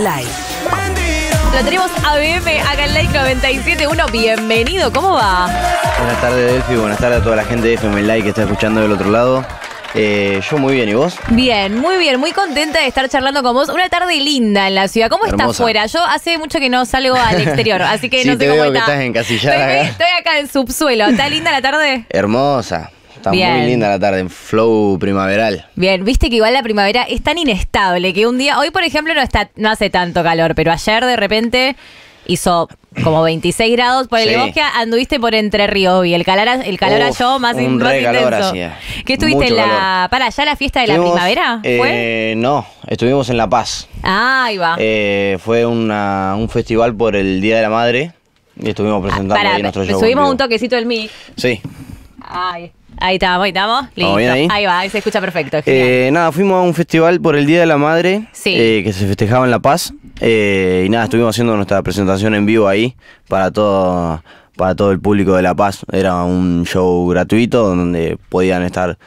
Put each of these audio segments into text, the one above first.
Live. tenemos a BM acá en Like 97.1. Bienvenido, ¿cómo va? Buenas tardes, Delfi. Buenas tardes a toda la gente de FM Like que está escuchando del otro lado. Eh, yo muy bien, ¿y vos? Bien, muy bien, muy contenta de estar charlando con vos. Una tarde linda en la ciudad. ¿Cómo estás está afuera? Yo hace mucho que no salgo al exterior, así que no sé te cómo estás encasillada. Estoy, estoy acá en subsuelo. ¿Está linda la tarde? Hermosa. Está muy linda la tarde, en flow primaveral. Bien, viste que igual la primavera es tan inestable que un día, hoy por ejemplo no está, no hace tanto calor, pero ayer de repente hizo como 26 grados por el bosque, anduviste por Entre Ríos y el calor, el calor halló más, un intenso. Calor ¿Qué estuviste la para allá la fiesta de la primavera? Eh, no, estuvimos en La Paz. Ah, ahí va. Eh, fue un festival por el Día de la Madre y estuvimos ah, presentando ahí nuestro show. Subimos un toquecito el mic. Sí. Ay. Ahí estamos, ahí estamos. Listo. Ahí? va, ahí se escucha perfecto. Eh, nada, fuimos a un festival por el Día de la Madre eh, que se festejaba en La Paz. Eh, y nada, estuvimos haciendo nuestra presentación en vivo ahí para todo, para todo el público de La Paz. Era un show gratuito donde podían estar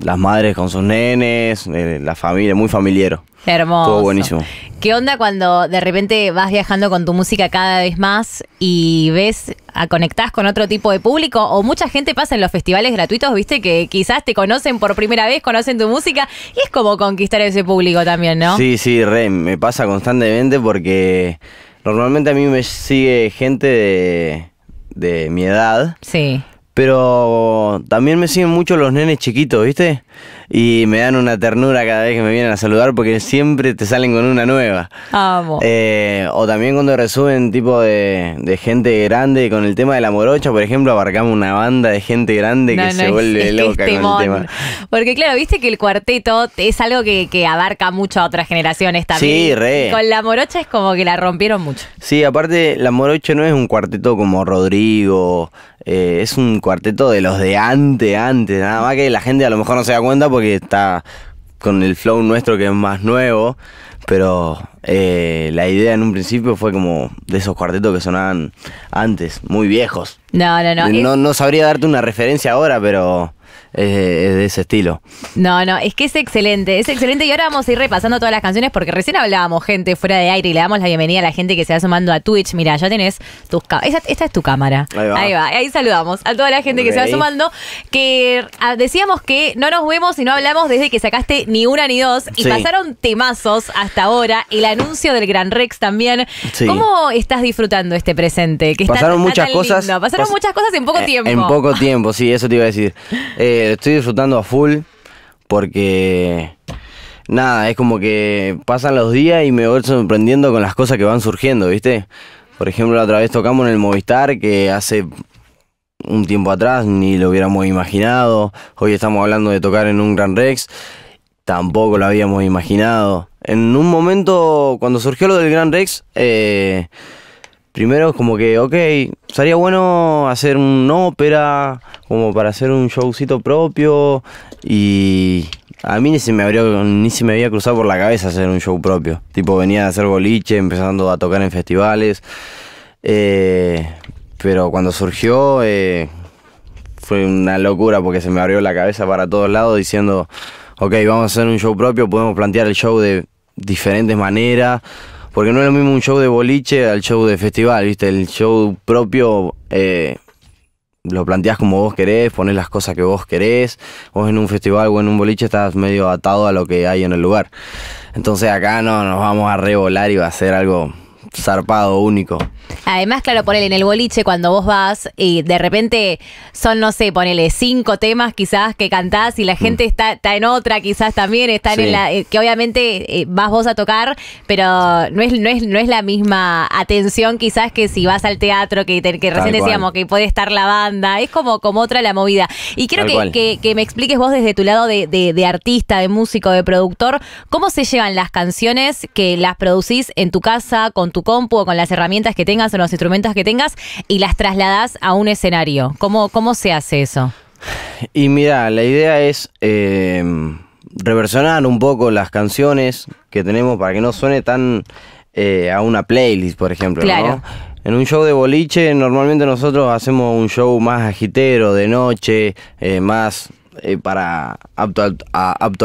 las madres con sus nenes, eh, la familia, muy familiero. Hermoso. Todo buenísimo. ¿Qué onda cuando de repente vas viajando con tu música cada vez más y ves, a, conectás con otro tipo de público? O mucha gente pasa en los festivales gratuitos, viste, que quizás te conocen por primera vez, conocen tu música y es como conquistar ese público también, ¿no? Sí, sí, re, me pasa constantemente porque normalmente a mí me sigue gente de, de mi edad. Sí pero también me siguen mucho los nenes chiquitos, ¿viste? Y me dan una ternura cada vez que me vienen a saludar porque siempre te salen con una nueva. Amo. Eh, o también cuando resuben tipo de, gente grande con el tema de la morocha, por ejemplo, abarcamos una banda de gente grande que se vuelve loca con el tema. Porque claro, viste que el cuarteto es algo que, abarca mucho a otras generaciones también. Sí, re. con la morocha es como que la rompieron mucho. Sí, aparte la morocha no es un cuarteto como Rodrigo, eh, es un cuarteto de los de antes, antes, nada más que la gente a lo mejor no se da cuenta porque está con el flow nuestro que es más nuevo, pero eh, la idea en un principio fue como de esos cuartetos que sonaban antes, muy viejos. no, no. No, eh. no sabría darte una referencia ahora, pero es de ese estilo. No, no, es que es excelente, es excelente. Y ahora vamos a ir repasando todas las canciones porque recién hablábamos, gente, fuera de aire y le damos la bienvenida a la gente que se va sumando a Twitch. Mira, ya tenés tus cámaras. Esta es tu cámara. Ahí va. Ahí saludamos a toda la gente que se va sumando. Que ah, decíamos que no nos vemos y no hablamos desde que sacaste ni una ni dos. Y pasaron temazos hasta ahora. El anuncio del Gran Rex también. ¿Cómo estás disfrutando este presente? Que pasaron muchas cosas. No, Pasaron muchas cosas en poco eh, tiempo. En poco tiempo, sí, eso te iba a decir. Eh, estoy disfrutando a full porque nada, es como que pasan los días y me voy sorprendiendo con las cosas que van surgiendo, ¿viste? Por ejemplo, la otra vez tocamos en el Movistar que hace un tiempo atrás ni lo hubiéramos imaginado. Hoy estamos hablando de tocar en un Gran Rex, tampoco lo habíamos imaginado. En un momento, cuando surgió lo del Gran Rex, eh, primero como que, ok, sería bueno hacer una ópera, como para hacer un showcito propio y a mí ni se me abrió, ni se me había cruzado por la cabeza hacer un show propio. Tipo, venía a hacer boliche, empezando a tocar en festivales. Eh, pero cuando surgió eh, fue una locura porque se me abrió la cabeza para todos lados diciendo, ok, vamos a hacer un show propio, podemos plantear el show de diferentes maneras. Porque no es lo mismo un show de boliche al show de festival, ¿viste? El show propio eh, lo planteás como vos querés, pones las cosas que vos querés. Vos en un festival o en un boliche estás medio atado a lo que hay en el lugar. Entonces acá no nos vamos a revolar y va a ser algo zarpado, único. Además, claro, ponele en el boliche cuando vos vas y de repente son, no sé, ponele cinco temas quizás que cantás y la mm. gente está, en otra, quizás también están en la. Eh, que obviamente eh, vas vos a tocar, pero no es, no es, no es la misma atención quizás que si vas al teatro, que, recién decíamos que puede estar la banda. Es como, como otra la movida. Y quiero que, que, me expliques vos desde tu lado de, de, de artista, de músico, de productor, cómo se llevan las canciones que las producís en tu casa, con tu compu o con las herramientas que tengas o los instrumentos que tengas y las trasladas a un escenario. ¿Cómo, cómo se hace eso? Y mira, la idea es eh, reversionar un poco las canciones que tenemos para que no suene tan eh, a una playlist, por ejemplo. Claro. En un show de boliche normalmente nosotros hacemos un show más agitero, de noche, eh, más eh, para apto,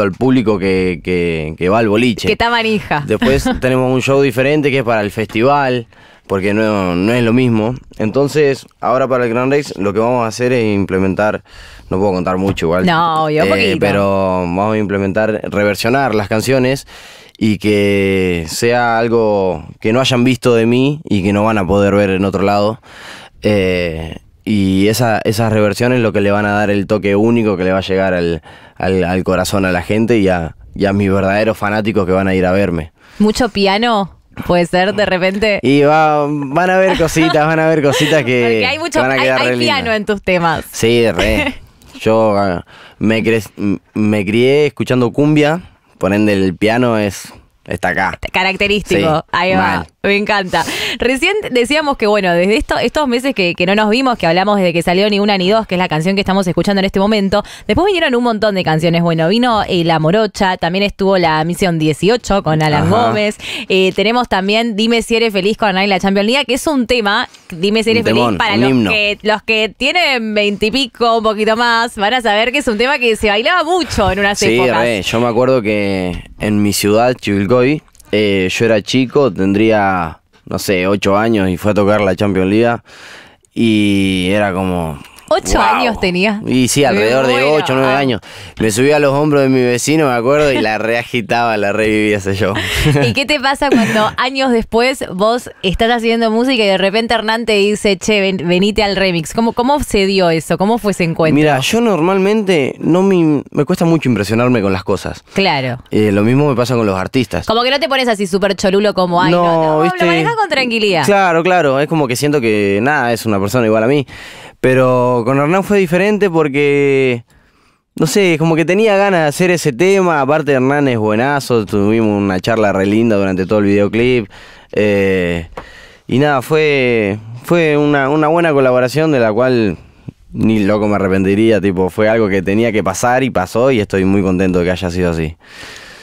al, público que, va al boliche. Que está manija. Después tenemos un show diferente que es para el festival, porque no, es lo mismo. Entonces, ahora para el Grand Rex lo que vamos a hacer es implementar, no puedo contar mucho igual. No, yo eh, Pero vamos a implementar, reversionar las canciones y que sea algo que no hayan visto de mí y que no van a poder ver en otro lado. Eh, y esa, esas reversiones lo que le van a dar el toque único que le va a llegar al, corazón a la gente y a, mis verdaderos fanáticos que van a ir a verme. ¿Mucho piano? Puede ser de repente. Y va, van a ver cositas, van a ver cositas que. hay mucho van a quedar hay, piano en tus temas. Sí, re. Yo ah, me, cre, me crié escuchando cumbia, ponen el piano es está acá. Característico, ahí va. Me encanta. Recién decíamos que, bueno, desde esto, estos meses que, no nos vimos, que hablamos desde que salió Ni Una Ni Dos, que es la canción que estamos escuchando en este momento, después vinieron un montón de canciones. Bueno, vino eh, La Morocha, también estuvo la Misión 18 con Alan Gómez. Eh, tenemos también Dime si eres feliz con Ana la Champions League, que es un tema, Dime si eres feliz, para los que, los que tienen veintipico, un poquito más, van a saber que es un tema que se bailaba mucho en unas sí, épocas. Sí, yo me acuerdo que en mi ciudad, Chivilcoy, eh, yo era chico, tendría, no sé, ocho años y fue a tocar la Champions League y era como, ¿Ocho años tenía? Y sí, alrededor de ocho, nueve ah. años. Me subí a los hombros de mi vecino, me acuerdo, y la reagitaba, la revivía sé yo. ¿Y qué te pasa cuando años después vos estás haciendo música y de repente Hernán te dice, che, venite al remix? ¿Cómo, ¿Cómo se dio eso? ¿Cómo fue ese encuentro? Mira, yo normalmente no me, me cuesta mucho impresionarme con las cosas. Claro. Eh, lo mismo me pasa con los artistas. Como que no te pones así súper cholulo como hay. No, ¿viste? lo manejas con tranquilidad. Claro, claro. Es como que siento que nada, es una persona igual a mí. Pero con Hernán fue diferente porque, no sé, como que tenía ganas de hacer ese tema. Aparte Hernán es buenazo, tuvimos una charla re linda durante todo el videoclip. Eh, y nada, fue, fue una, una buena colaboración de la cual ni loco me arrepentiría, tipo, fue algo que tenía que pasar y pasó y estoy muy contento de que haya sido así.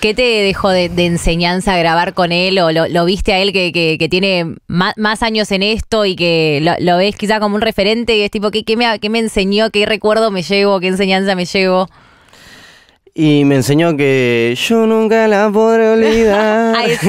¿Qué te dejó de, enseñanza grabar con él o lo, viste a él que, tiene más, años en esto y que lo, ves quizá como un referente y es tipo, ¿qué, me, ¿qué me enseñó? ¿Qué recuerdo me llevo? ¿Qué enseñanza me llevo? Y me enseñó que yo nunca la podré olvidar. a eso,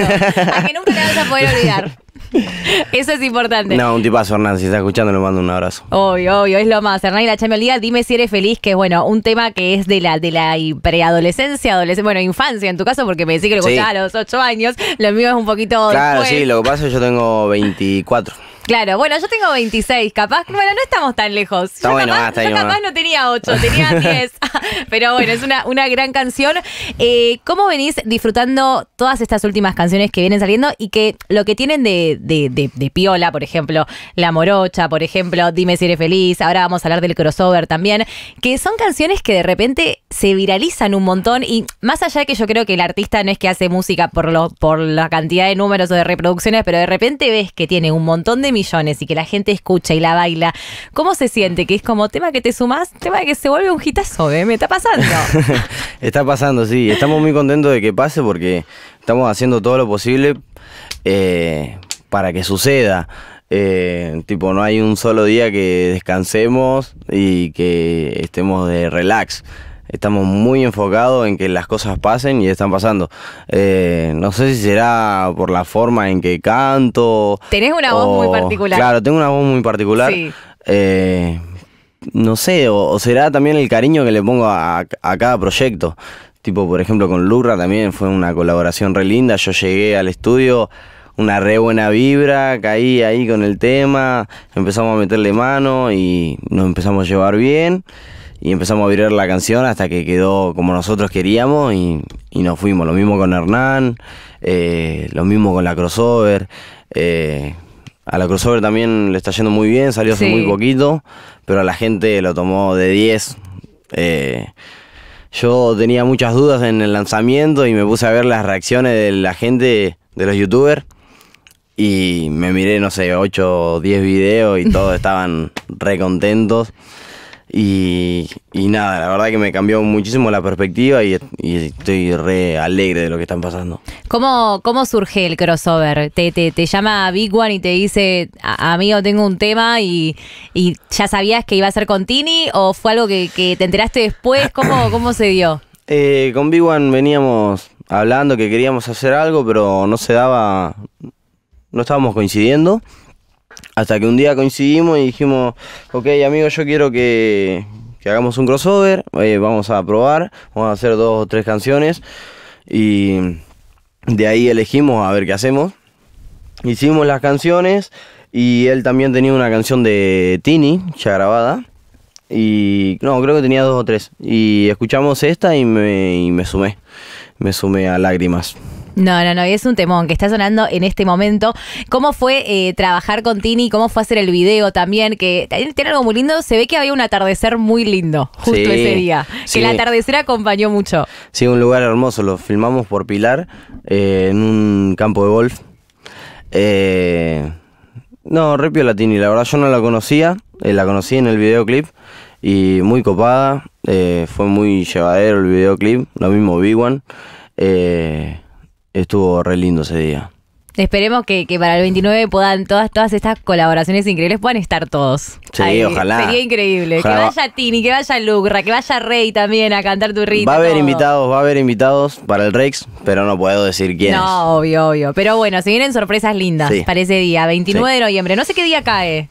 a que nunca la vas a poder olvidar. Eso es importante. No, un tipazo, Hernán. Si está escuchando, le mando un abrazo. Obvio, obvio. Es lo más. Hernán y la Champions día. dime si eres feliz, que bueno, un tema que es de la, de la preadolescencia, adolescencia, bueno, infancia en tu caso, porque me decís que lo sí. a los 8 años. Lo mío es un poquito. Claro, sí. Lo que pasa es que yo tengo 24. Claro, bueno, yo tengo 26, capaz, bueno, no estamos tan lejos. yo capaz, no tenía 8, tenía 10, pero bueno, es una, una gran canción. Eh, ¿Cómo venís disfrutando todas estas últimas canciones que vienen saliendo y que lo que tienen de, de, de, piola, por ejemplo, La Morocha, por ejemplo, Dime si eres feliz, ahora vamos a hablar del crossover también, que son canciones que de repente se viralizan un montón y más allá de que yo creo que el artista no es que hace música por, lo, por la cantidad de números o de reproducciones, pero de repente ves que tiene un montón de millones y que la gente escucha y la baila, ¿cómo se siente? Que es como tema que te sumas tema que se vuelve un hitazo, ¿eh? Me está pasando. está pasando, sí. Estamos muy contentos de que pase porque estamos haciendo todo lo posible eh, para que suceda. Eh, tipo, no hay un solo día que descansemos y que estemos de relax estamos muy enfocados en que las cosas pasen y están pasando. Eh, no sé si será por la forma en que canto. Tenés una voz muy particular. Claro, tengo una voz muy particular. Eh, no sé, o, será también el cariño que le pongo a, a cada proyecto. Tipo, por ejemplo, con Lurra también fue una colaboración re linda. Yo llegué al estudio, una re buena vibra, caí ahí con el tema, empezamos a meterle mano y nos empezamos a llevar bien y empezamos a virar la canción hasta que quedó como nosotros queríamos y, nos fuimos. Lo mismo con Hernán, eh, lo mismo con la crossover. Eh, a la crossover también le está yendo muy bien, salió hace muy poquito, pero a la gente lo tomó de 10. Eh, yo tenía muchas dudas en el lanzamiento y me puse a ver las reacciones de la gente, de los youtubers. Y me miré, no sé, 8 o 10 videos y todos estaban re contentos. Y, nada, la verdad que me cambió muchísimo la perspectiva y, estoy re alegre de lo que están pasando. ¿Cómo, cómo surge el crossover? Te, te, te llama Big One y te dice, amigo, tengo un tema y, ya sabías que iba a ser con Tini o fue algo que, te enteraste después? ¿Cómo, cómo se dio? Eh, con Big One veníamos hablando que queríamos hacer algo, pero no se daba, no estábamos coincidiendo. Hasta que un día coincidimos y dijimos, ok amigos yo quiero que, hagamos un crossover, eh, vamos a probar, vamos a hacer dos o tres canciones y de ahí elegimos a ver qué hacemos. Hicimos las canciones y él también tenía una canción de Tini ya grabada. Y no, creo que tenía dos o tres. Y escuchamos esta y me sumé. Me sumé a lágrimas. No, no, no, y es un temón que está sonando en este momento. ¿Cómo fue eh, trabajar con Tini? ¿Cómo fue hacer el video también? Que tiene algo muy lindo. Se ve que había un atardecer muy lindo justo ese día. Que el atardecer acompañó mucho. Sí, un lugar hermoso. Lo filmamos por Pilar eh, en un campo de golf. Eh, no, repio la Tini. La verdad, yo no la conocía. la conocí en el videoclip y muy copada. fue muy llevadero el videoclip. Lo mismo Big One. Eh, estuvo re lindo ese día. Esperemos que, para el 29 puedan todas estas colaboraciones increíbles puedan estar todos. Sí, ojalá. Sería increíble. Que vaya Tini, que vaya Lucra, que vaya Rey también a cantar tu ritmo. Va a haber invitados, va a haber invitados para el Rex, pero no puedo decir quién. No, obvio, obvio. Pero bueno, se vienen sorpresas lindas para ese día, 29 de noviembre. No sé qué día cae.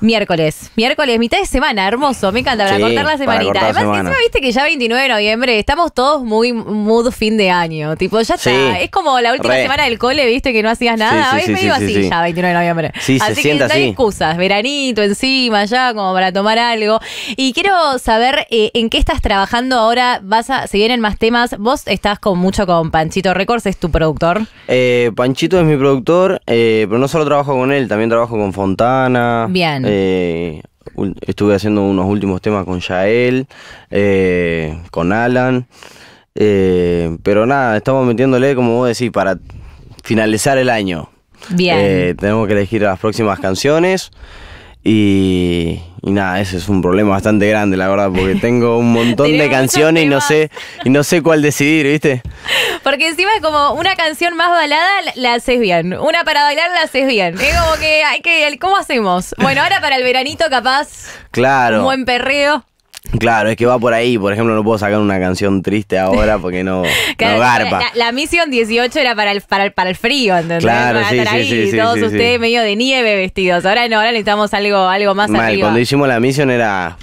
Miércoles, miércoles, mitad de semana, hermoso, me encanta, para cortar la semanita. Además, viste que ya 29 de noviembre estamos todos muy mood fin de año, tipo, ya está, es como la última semana del cole, viste que no hacías nada, A veces me medio así ya 29 de noviembre. así que no hay excusas, veranito encima, ya como para tomar algo. Y quiero saber eh, en qué estás trabajando ahora, vas a, si vienen más temas, vos estás con mucho con Panchito Records, es tu productor. Eh, Panchito es mi productor, eh, pero no solo trabajo con él, también trabajo con Fontana. Bien. Eh, estuve haciendo unos últimos temas con Yael, eh, con Alan. Eh, pero nada, estamos metiéndole, como vos decís, para finalizar el año. Bien. tenemos que elegir las próximas canciones. Y, nada, ese es un problema bastante grande, la verdad, porque tengo un montón de canciones y no sé y no sé cuál decidir, ¿viste? Porque encima es como una canción más balada la, haces bien, una para bailar la haces bien. Es como que hay que ¿cómo hacemos? Bueno, ahora para el veranito capaz. Claro. Un buen perreo. Claro, es que va por ahí. Por ejemplo, no puedo sacar una canción triste ahora porque no, garpa. La, misión 18 era para el, para frío, ¿entendés? Claro, para ahí, todos ustedes medio de nieve vestidos. Ahora no, ahora necesitamos algo, algo más Mal, cuando hicimos la misión era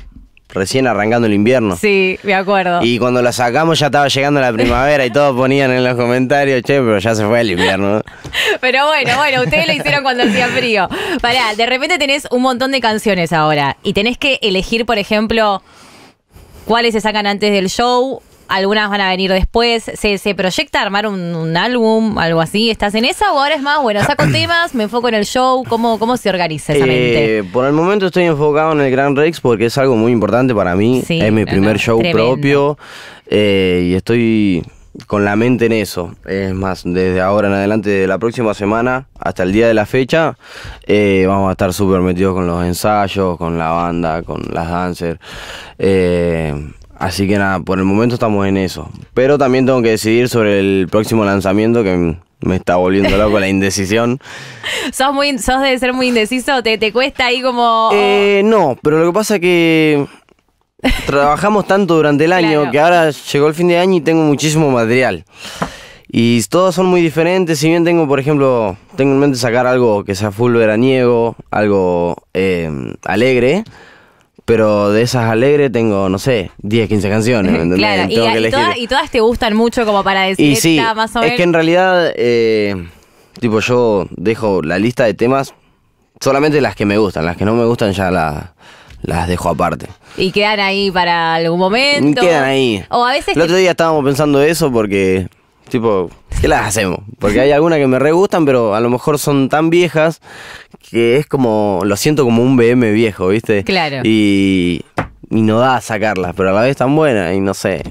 recién arrancando el invierno. Sí, me acuerdo. Y cuando la sacamos ya estaba llegando la primavera y todos ponían en los comentarios, che, pero ya se fue el invierno. pero bueno, bueno, ustedes lo hicieron cuando hacía frío. Pará, de repente tenés un montón de canciones ahora y tenés que elegir, por ejemplo cuáles se sacan antes del show, algunas van a venir después. ¿Se, se proyecta armar un, álbum, algo así? ¿Estás en esa o ahora es más, bueno, saco temas, me enfoco en el show? ¿Cómo, cómo se organiza esa eh, mente? por el momento estoy enfocado en el Grand Rex porque es algo muy importante para mí. es mi primer show propio eh, y estoy con la mente en eso. Es más, desde ahora en adelante, de la próxima semana hasta el día de la fecha, eh, vamos a estar súper metidos con los ensayos, con la banda, con las dancers. Eh, así que nada, por el momento estamos en eso. Pero también tengo que decidir sobre el próximo lanzamiento que me está volviendo loco la indecisión. ¿Sos, muy, ¿Sos de ser muy indeciso? ¿Te, te cuesta ahí como...? Eh, no, pero lo que pasa es que Trabajamos tanto durante el año que ahora llegó el fin de año y tengo muchísimo material. Y todos son muy diferentes, si bien tengo, por ejemplo, tengo en mente sacar algo que sea full veraniego, algo eh, alegre, pero de esas alegres tengo, no sé, 10, 15 canciones, Claro, y, todas, te gustan mucho como para decir y más o menos. Es que en realidad, eh, tipo, yo dejo la lista de temas solamente las que me gustan, las que no me gustan ya las las dejo aparte. Y quedan ahí para algún momento. Quedan ahí. O a veces. El otro día estábamos pensando eso porque, tipo, ¿qué las hacemos? Porque hay algunas que me re gustan, pero a lo mejor son tan viejas que es como. Lo siento como un BM viejo, ¿viste? Claro. Y y no da a sacarlas, pero a la vez están buenas y no sé.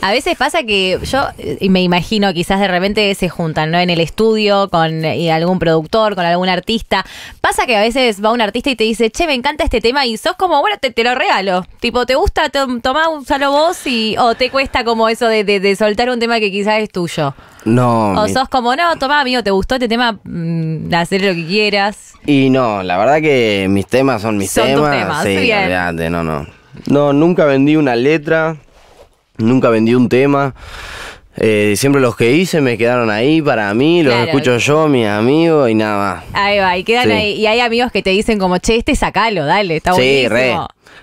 A veces pasa que yo me imagino quizás de repente se juntan, ¿no? En el estudio con eh, algún productor, con algún artista. Pasa que a veces va un artista y te dice, che, me encanta este tema y sos como, bueno, te, lo regalo. Tipo, ¿te gusta? Tomá, solo vos y... o te cuesta como eso de, soltar un tema que quizás es tuyo. No. O sos como, no, tomá, amigo, ¿te gustó este tema? Mm, hacer lo que quieras. Y no, la verdad que mis temas son mis son temas. Tus temas. Sí, no, no. No, nunca vendí una letra, nunca vendí un tema. Eh, siempre los que hice me quedaron ahí para mí, los escucho yo, mis amigos y nada más. Ahí va, y quedan ahí. Y hay amigos que te dicen como, che, este sacalo, dale, está sí, Re,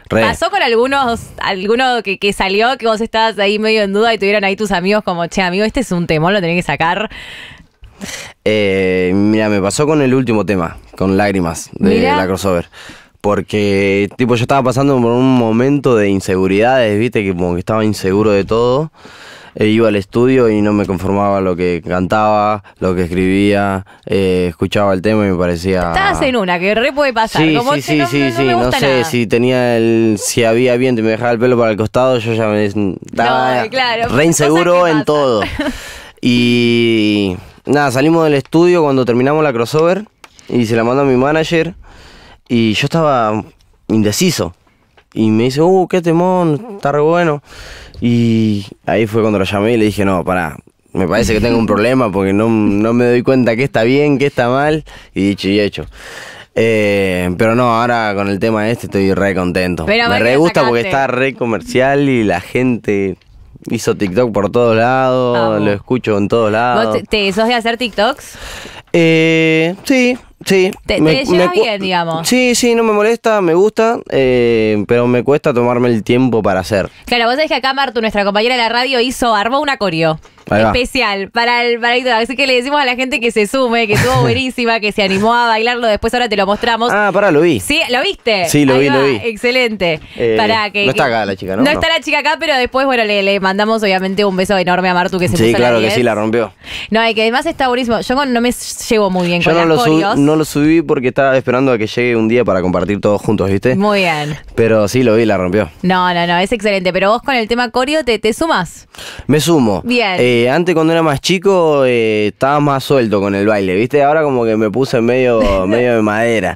¿Pasó con algunos, alguno que, salió que vos estabas ahí medio en duda y tuvieron ahí tus amigos como, che, amigo, este es un temor lo tenés que sacar? Eh, mira, me pasó con el último tema, con Lágrimas de la crossover porque tipo yo estaba pasando por un momento de inseguridades, viste, que como que estaba inseguro de todo. Eh, iba al estudio y no me conformaba lo que cantaba, lo que escribía, eh, escuchaba el tema y me parecía. Estabas en una, que re puede pasar. Sí, sí, sí, sí, no, sí. No, sé si tenía el, si había viento y me dejaba el pelo para el costado, yo ya me estaba eh, claro, re inseguro en todo. Y nada, salimos del estudio cuando terminamos la crossover y se la mandó a mi manager. Y yo estaba indeciso. Y me dice, uh, qué temón, está re bueno. Y ahí fue cuando lo llamé y le dije, no, pará, me parece que tengo un problema porque no, me doy cuenta qué está bien, qué está mal. Y dicho y hecho. Eh, pero no, ahora con el tema este estoy re contento. me re gusta porque está re comercial y la gente hizo TikTok por todos lados, ah, lo escucho en todos lados. ¿Vos te sos de hacer TikToks? Eh, sí, Sí. Te, bien, digamos. Sí, sí, no me molesta, me gusta, eh, pero me cuesta tomarme el tiempo para hacer. Claro, vos sabés que acá Martu, nuestra compañera de la radio, hizo, armó un coreo especial para el, para Así que le decimos a la gente que se sume, que estuvo buenísima, que se animó a bailarlo. Después ahora te lo mostramos. Ah, pará, lo vi. Sí, ¿lo viste? Sí, lo vi, lo vi. Excelente. Eh, no está acá la chica, ¿no? No, está la chica acá, pero después, bueno, le, mandamos obviamente un beso enorme a Martu que se sí, claro que sí, la rompió. No, y que además está buenísimo. Yo no me llevo muy bien con los las no lo subí porque estaba esperando a que llegue un día para compartir todos juntos, ¿viste? Muy bien. Pero sí, lo vi, la rompió. No, no, no, es excelente. Pero vos con el tema coreo te, te sumas. Me sumo. Bien. Eh, antes cuando era más chico eh, estaba más suelto con el baile, ¿viste? Ahora como que me puse medio, medio de madera.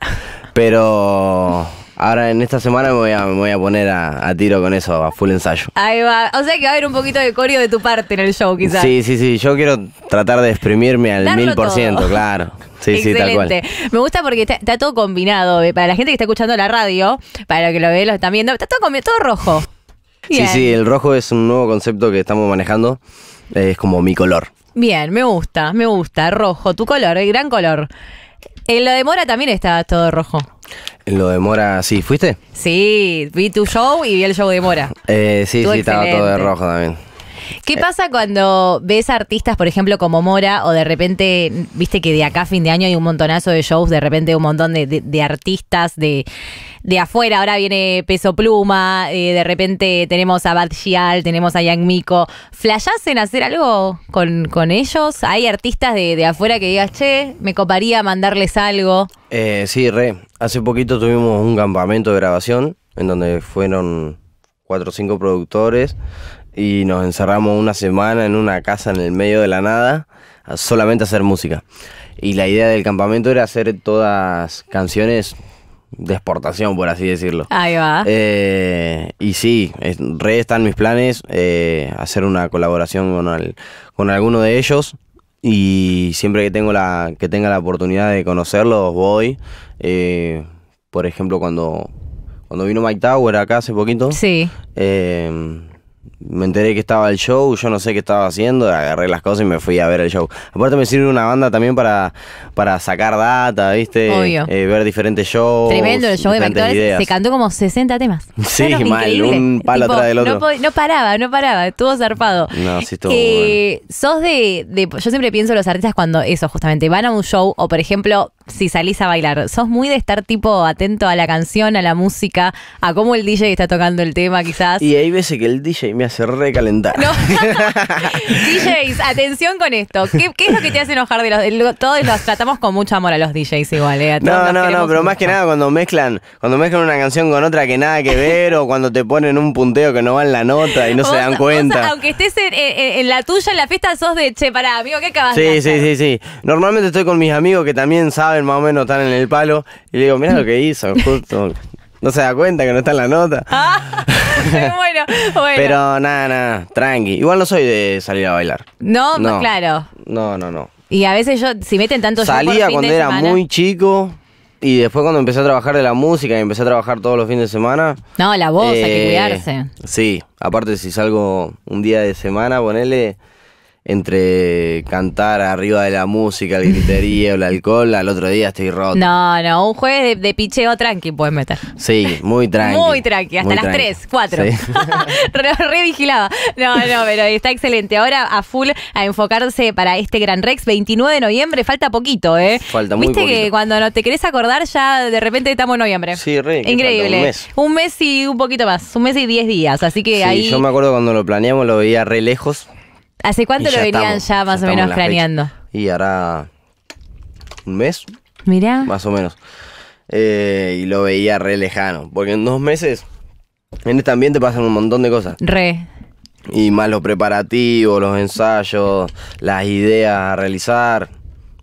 Pero... Ahora en esta semana me voy a, poner a, tiro con eso, a full ensayo. Ahí va. O sea que va a haber un poquito de coreo de tu parte en el show, quizás. Sí, sí, sí. Yo quiero tratar de exprimirme al mil por ciento, claro. Sí, Sí, tal cual. Me gusta porque está, todo combinado. Eh, para la gente que está escuchando la radio, para que lo ve, lo están viendo, está todo, todo rojo. Sí, sí, el rojo es un nuevo concepto que estamos manejando. Es como mi color. Bien, me gusta, me gusta. Rojo, tu color, el gran color. En lo de Mora también está todo rojo. En lo de Mora, sí, ¿fuiste? Sí, vi tu show y vi el show de Mora. Eh, sí, sí, estaba todo de rojo también. ¿Qué eh. pasa cuando ves artistas, por ejemplo, como Mora, o de repente, viste que de acá a fin de año hay un montonazo de shows, de repente un montón de, artistas de, afuera, ahora viene Peso Pluma, eh, de repente tenemos a Bad Gial, tenemos a Yang Miko. ¿Flayasen en hacer algo con, ellos? ¿Hay artistas de, de afuera que digas, che, me coparía mandarles algo? Eh, sí, re. Hace poquito tuvimos un campamento de grabación en donde fueron cuatro o cinco productores y nos encerramos una semana en una casa en el medio de la nada, solamente hacer música. Y la idea del campamento era hacer todas canciones de exportación, por así decirlo. Ahí va. Eh, y sí, re están mis planes eh, hacer una colaboración con, alguno de ellos. Y siempre que, tengo la, que tenga la oportunidad de conocerlos, voy. Eh, por ejemplo, cuando, cuando vino Mike Tower acá hace poquito. Sí me enteré que estaba el show, yo no sé qué estaba haciendo, agarré las cosas y me fui a ver el show. Aparte me sirve una banda también para, para sacar data, ¿viste? Obvio. Eh, ver diferentes shows. Tremendo el show de Vectores, Se cantó como 60 temas. Sí, mal, un palo atrás del otro. No, paraba, no paraba, estuvo zarpado. No, sí estuvo. Eh, Sos de, de, Yo siempre pienso los artistas cuando eso, justamente, van a un show o, por ejemplo, si salís a bailar, ¿sos muy de estar tipo atento a la canción, a la música, a cómo el DJ está tocando el tema quizás? Y hay veces que el DJ me hace recalentar. No. DJs, atención con esto. ¿Qué, es lo que te hace enojar de los... todos los tratamos con mucho amor a los DJs igual, ¿eh? No, no, no, pero más que nada cuando mezclan, cuando mezclan una canción con otra que nada que ver o cuando te ponen un punteo que no va en la nota y no se dan cuenta. aunque estés en, la tuya, en la fiesta, sos de, che, pará, amigo, ¿qué acabas Sí, sí, sí, sí. Normalmente estoy con mis amigos que también saben más o menos, están en el palo. Y le digo, mira lo que hizo, justo. No se da cuenta que no está en la nota. Ah, Pero nada, nada, tranqui. Igual no soy de salir a bailar. No, no. claro. No, no, no. Y a veces yo, si meten tanto Salía cuando era muy chico. Y después cuando empecé a trabajar de la música y empecé a trabajar todos los fines de semana. No, la voz, hay que eh, cuidarse. Sí, aparte si salgo un día de semana, ponele, entre cantar arriba de la música, el o el alcohol, al otro día estoy roto. No, no, un jueves de, de picheo tranqui puedes meter. Sí, muy tranqui. Muy tranqui, hasta las 3, 4. re, vigilaba. No, no, pero está excelente. Ahora a full a enfocarse para este Gran Rex, 29 de noviembre, falta poquito, ¿eh? Falta muy Viste que cuando no te querés acordar ya de repente estamos en noviembre. Sí, re. Increíble. Un mes. un y un poquito más, un mes y 10 días, así que sí, ahí... Yo me acuerdo cuando lo planeamos lo veía re lejos ¿Hace cuánto lo venían ya más o menos craneando? Y ahora... un mes. Mirá. Más o menos. Eh, y lo veía re lejano. Porque en dos meses, en este ambiente pasan un montón de cosas. Re. Y más los preparativos, los ensayos, las ideas a realizar.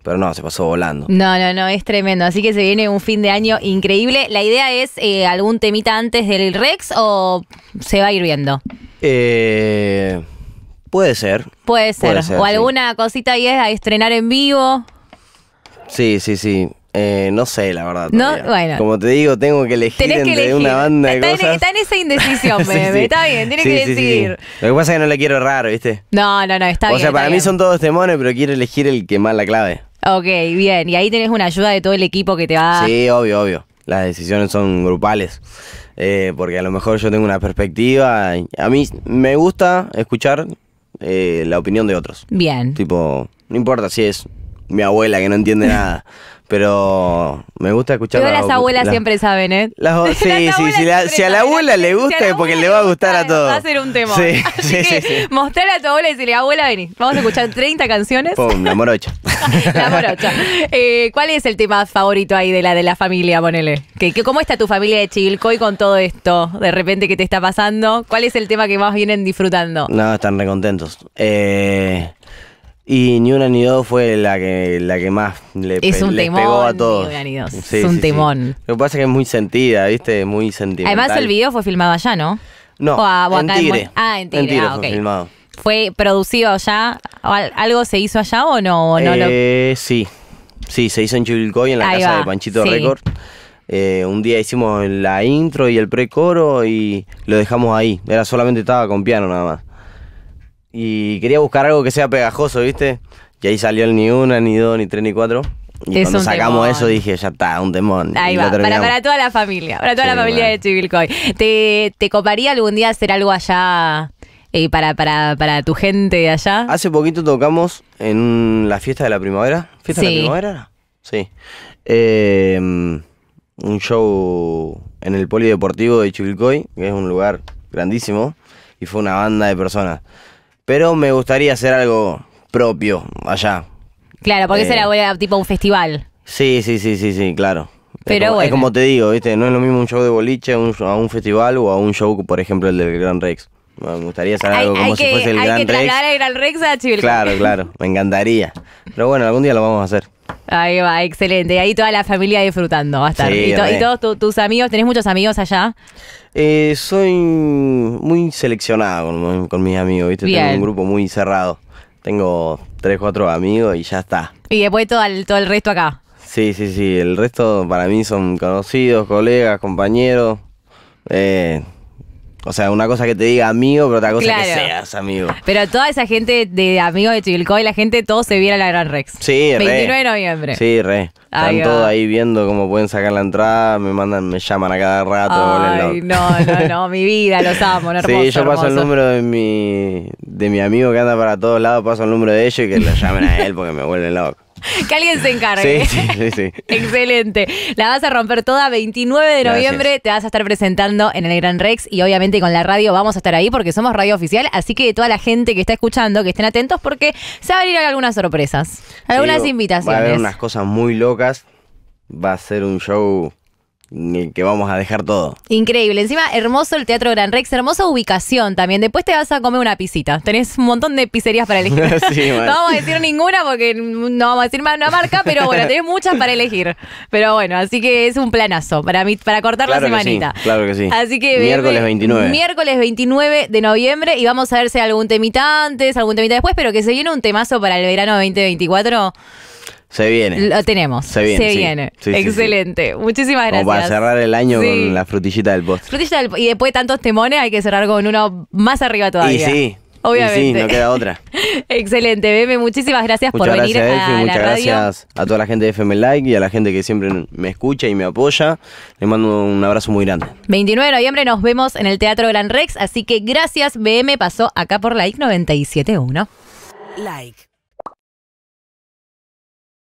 Pero no, se pasó volando. No, no, no, es tremendo. Así que se viene un fin de año increíble. ¿La idea es eh, algún temita antes del Rex o se va a ir viendo? Eh, Puede ser. Puede ser. o alguna cosita ahí es a estrenar en vivo. Sí, sí, sí. Eh, no sé, la verdad. No, bueno. Como te digo, tengo que elegir entre una banda de está e- cosas. En, está en esa indecisión, bebé. Está bien, tiene que decidir. Lo que pasa es que no la quiero errar, ¿viste? No, no, no, está o bien. O sea, para mí son todos demonios pero quiero elegir el que más la clave. Ok, bien. Y ahí tenés una ayuda de todo el equipo que te va. Sí, obvio, obvio. Las decisiones son grupales. Eh, porque a lo mejor yo tengo una perspectiva. A mí me gusta escuchar eh, la opinión de otros. Bien. Tipo, no importa si es mi abuela que no entiende nada. Pero me gusta escuchar. todas las abuelas siempre saben, ¿eh? sí, sí, si, a la abuela le gusta es porque le va a gustar a todos. Va a ser un tema. Sí, sí, sí, mostrar a tu abuela y decirle, abuela, vení, vamos a escuchar 30 canciones. Pum, la morocha. la morocha. Eh, ¿Cuál es el tema favorito ahí de la de la familia, ponele? ¿Cómo está tu familia de Chivilcoy con todo esto de repente que te está pasando? ¿Cuál es el tema que más vienen disfrutando? No, están recontentos. Eh... Y ni una ni dos fue la que, la que más le pegó a todos. es un timón. Lo que pasa es que es muy sentida, ¿viste? Muy sentida Además, el video fue filmado allá, ¿no? No, ah, en Tigre. Ah, fue producido allá? ¿Algo se hizo allá o no? no eh, Sí, sí, se hizo en Chivilcoy, en la casa de Panchito Record. Eh, un día hicimos la intro y el precoro y lo dejamos ahí. Era solamente estaba con piano nada más y quería buscar algo que sea pegajoso, ¿viste? Y ahí salió el ni una, ni dos, ni tres, ni cuatro. Y cuando sacamos eso dije, ya está, un demonio. Ahí va, para, toda la familia, para toda la familia de Chivilcoy. ¿Te, coparía algún día hacer algo allá eh, para, para, tu gente de allá? Hace poquito tocamos en la fiesta de la primavera. ¿Fiesta de la primavera? Sí. Em, un show en el Polideportivo de Chivilcoy, que es un lugar grandísimo, y fue una banda de personas pero me gustaría hacer algo propio allá. Claro, porque eh, será tipo un festival. Sí, sí, sí, sí, sí, claro. Pero es como, bueno. es como te digo, ¿viste? No es lo mismo un show de boliche a un, festival o a un show, por ejemplo, el del Gran Rex. Me gustaría hacer algo como si fuese el Gran Rex. Hay que trasladar al Gran Rex a Chile. Claro, claro, me encantaría. Pero bueno, algún día lo vamos a hacer. Ahí va, excelente. Y ahí toda la familia disfrutando va a estar. y, todos tus amigos, ¿tenés muchos amigos allá? Eh, soy muy seleccionado con, mis amigos, ¿viste? Tengo un grupo muy cerrado. Tengo tres, cuatro amigos y ya está. Y después todo el, todo el resto acá. Sí, sí, sí. El resto para mí son conocidos, colegas, compañeros. Eh, o sea, una cosa que te diga amigo, pero otra cosa que seas amigo. Pero toda esa gente de amigos de Chivilcoy, la gente, todos se viera la Gran Rex. Sí, 29 de noviembre. Sí, re. Están todos ahí viendo cómo pueden sacar la entrada, me mandan, me llaman a cada rato. Ay, no, no, no, mi vida, los amo, no hermoso, Sí, yo paso el número de mi, de mi amigo que anda para todos lados, paso el número de ellos y que lo llamen a él porque me vuelven loco. que alguien se encargue. Sí, sí, sí, Excelente. La vas a romper toda. 29 de noviembre te vas a estar presentando en el Gran Rex y obviamente con la radio vamos a estar ahí porque somos radio oficial. Así que toda la gente que está escuchando, que estén atentos porque se van a ir algunas sorpresas, algunas invitaciones. Va a haber unas cosas muy locas. Va a ser un show que vamos a dejar todo. Increíble. Encima, hermoso el Teatro Gran Rex, hermosa ubicación también. Después te vas a comer una pisita. Tenés un montón de pizzerías para elegir. no vamos a decir ninguna porque no vamos a decir más una marca, pero bueno, tenés muchas para elegir. Pero bueno, así que es un planazo para mí, para cortar la semanita. claro que sí. Así que miércoles 29. Miércoles 29 de noviembre y vamos a ver si hay algún temita antes, algún temita después, pero que se viene un temazo para el verano 2024. Se viene. Lo tenemos. Se viene. Se viene. Excelente. Muchísimas gracias. Como para cerrar el año con la frutillita del post. Frutillita y después de tantos temones hay que cerrar con uno más arriba todavía. Y sí. Obviamente. Y sí, no queda otra. Excelente, BM, Muchísimas gracias por venir a, Muchas gracias a toda la gente de FM Like y a la gente que siempre me escucha y me apoya. Les mando un abrazo muy grande. 29 de noviembre nos vemos en el Teatro Gran Rex. Así que gracias, BM. Pasó acá por Like 97.1. Like.